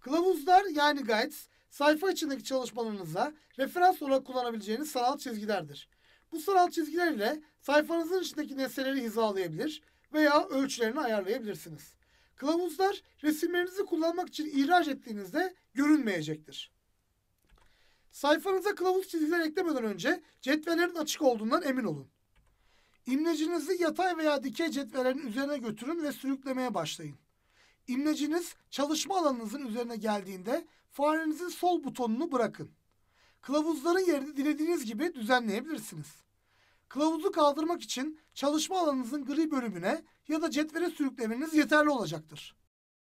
Kılavuzlar yani guides sayfa içindeki çalışmalarınıza referans olarak kullanabileceğiniz sanal çizgilerdir. Bu sanal çizgiler ile sayfanızın içindeki nesneleri hizalayabilir veya ölçülerini ayarlayabilirsiniz. Kılavuzlar resimlerinizi kullanmak için ihraç ettiğinizde görünmeyecektir. Sayfanıza kılavuz çizgiler eklemeden önce cetvelerin açık olduğundan emin olun. İmlecinizi yatay veya dikey cetvelerin üzerine götürün ve sürüklemeye başlayın. İmleciniz çalışma alanınızın üzerine geldiğinde farenizin sol butonunu bırakın. Kılavuzların yerini dilediğiniz gibi düzenleyebilirsiniz. Kılavuzu kaldırmak için çalışma alanınızın gri bölümüne ya da cetvele sürüklemeniz yeterli olacaktır.